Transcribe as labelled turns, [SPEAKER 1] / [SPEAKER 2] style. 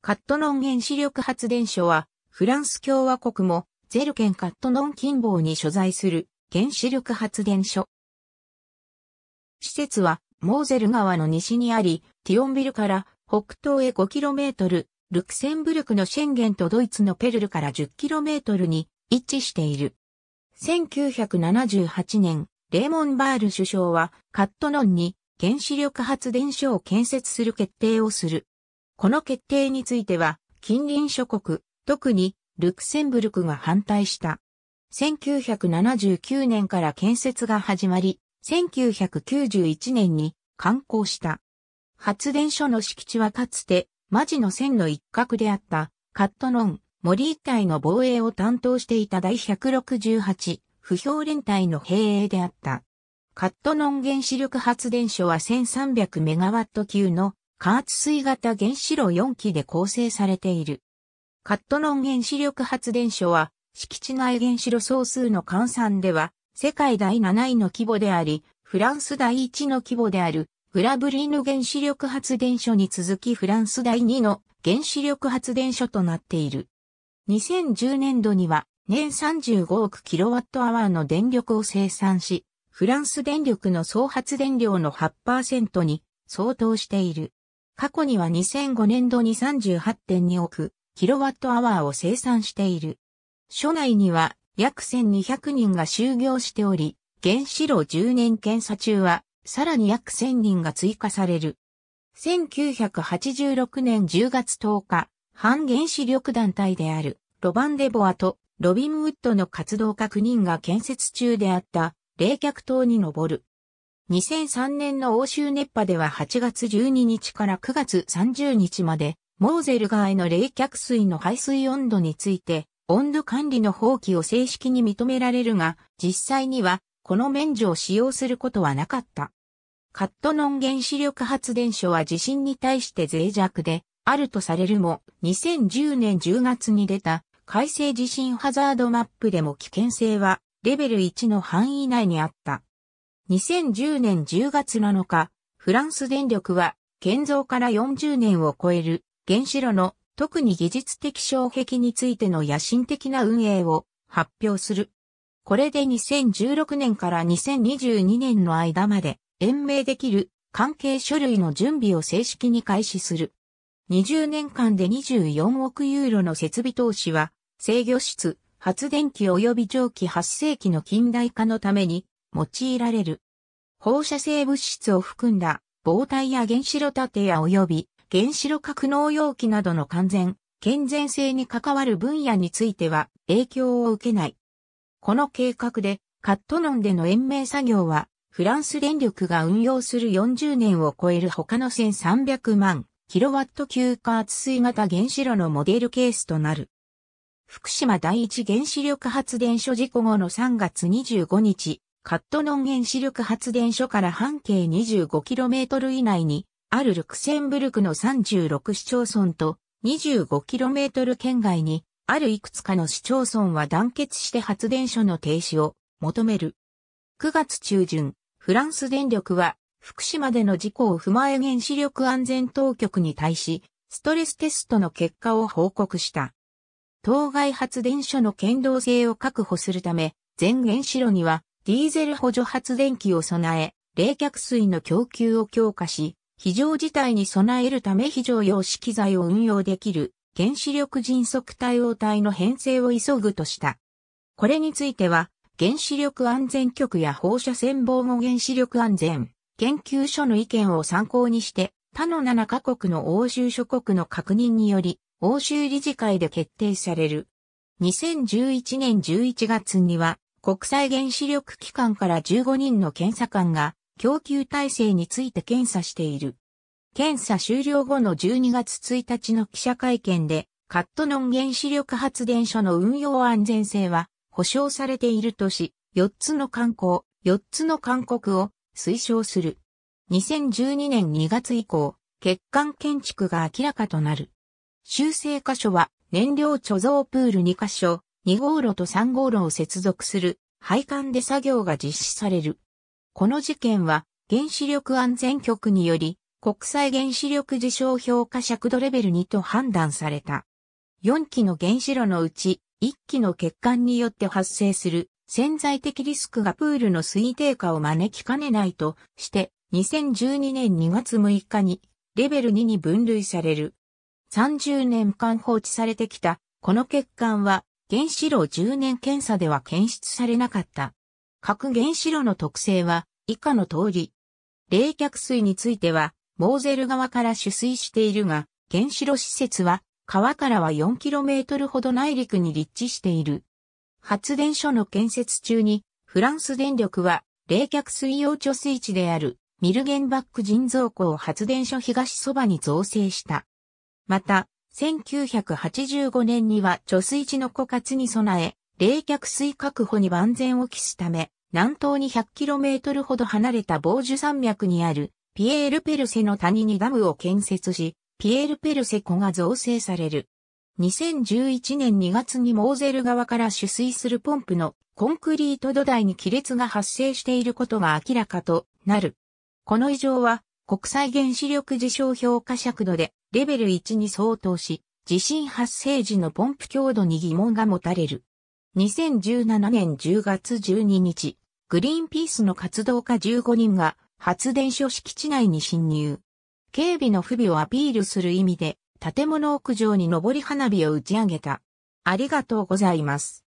[SPEAKER 1] カットノン原子力発電所は、フランス共和国も、ゼル県カットノン近傍に所在する原子力発電所。施設は、モーゼル川の西にあり、ティオンビルから北東へ 5km、ルクセンブルクのシェンゲンとドイツのペルルから 10km に位置している。1978年、レーモン・バール首相はカットノンに原子力発電所を建設する決定をする。この決定については、近隣諸国、特にルクセンブルクが反対した。1979年から建設が始まり、1991年に完工した。発電所の敷地はかつて、マジの線の一角であった、カットノン、森一帯の防衛を担当していた第168、不評連隊の兵営であった。カットノン原子力発電所は1300メガワット級の加圧水型原子炉4基で構成されている。カットノン原子力発電所は、敷地内原子炉総数の換算では、世界第7位の規模であり、フランス第1の規模である、グラブリーヌ原子力発電所に続きフランス第2の原子力発電所となっている。2010年度には年35億キロワットアワーの電力を生産し、フランス電力の総発電量の8%に相当している。過去には2005年度に38.2億キロワットアワーを生産している。所内には約1200人が就業しており、原子炉10年検査中はさらに約1000人が追加される。1986年10月10日、反原子力団体であるロバンデボアとロビンウッドの活動家9人が建設中であった冷却塔に登る2003年の欧州熱波では8月12日から9月30日まで、モーゼル川への冷却水の排水温度について、温度管理の放棄を正式に認められるが、実際には、この免除を使用することはなかった。カットノン原子力発電所は地震に対して脆弱で、あるとされるも、2010年10月に出た改正地震ハザードマップでも危険性はレベル1の範囲内にあった。2010年10月7日、フランス電力は、建造から40年を超える原子炉の特に技術的障壁についての野心的な運営を発表する。これで2016年から2022年の間まで延命できる関係書類の準備を正式に開始する。20年間で24億ユーロの設備投資は制御室、発電機及び蒸気発生機の近代化のために用いられる。放射性物質を含んだ膨体や原子炉建や及び原子炉格納容器などの完全、健全性に関わる分野については影響を受けない。この計画でカットノンでの延命作業はフランス電力が運用する40年を超える他の1300万キロワット級加圧水型原子炉のモデルケースとなる。福島第一原子力発電所事故後の3月25日、カットノン原子力発電所から半径 25km 以内に、あるルクセンブルクの36市町村と 25km 圏外に、あるいくつかの市町村は団結して発電所の停止を求める。9月中旬、フランス電力は、福島での事故を踏まえ原子力安全当局に対し、ストレステストの結果を報告した。当該発電所の剣道性を確保するため、全原子炉にはディーゼル補助発電機を備え、冷却水の供給を強化し、非常事態に備えるため非常用資機材を運用できる原子力迅速対応体の編成を急ぐとした。これについては、原子力安全局や放射線防護原子力安全研究所の意見を参考にして、他の7カ国の欧州諸国の確認により、欧州理事会で決定される。2011年11月には、国際原子力機関から15人の検査官が供給体制について検査している。検査終了後の12月1日の記者会見で、カットノン原子力発電所の運用安全性は保障されているとし、4つの観光、4つの勧告を推奨する。2012年2月以降、欠陥建築が明らかとなる。修正箇所は燃料貯蔵プール2箇所、2号路と3号路を接続する配管で作業が実施される。この事件は原子力安全局により国際原子力事象評価尺度レベル2と判断された。4基の原子炉のうち1基の欠陥によって発生する潜在的リスクがプールの水位低下を招きかねないとして2012年2月6日にレベル2に分類される。30年間放置されてきたこの欠陥は原子炉10年検査では検出されなかった。核原子炉の特性は以下の通り。冷却水については、モーゼル側から取水しているが、原子炉施設は、川からは 4km ほど内陸に立地している。発電所の建設中に、フランス電力は、冷却水用貯水池である、ミルゲンバック人造湖を発電所東そばに造成した。また、1985年には貯水池の枯渇に備え、冷却水確保に万全を期すため、南東に 100km ほど離れた防樹山脈にあるピエール・ペルセの谷にダムを建設し、ピエール・ペルセ湖が造成される。2011年2月にモーゼル側から取水するポンプのコンクリート土台に亀裂が発生していることが明らかとなる。この異常は国際原子力事象評価尺度でレベル1に相当し、地震発生時のポンプ強度に疑問が持たれる。2017年10月12日、グリーンピースの活動家15人が発電所敷地内に侵入。警備の不備をアピールする意味で、建物屋上に上り花火を打ち上げた。ありがとうございます。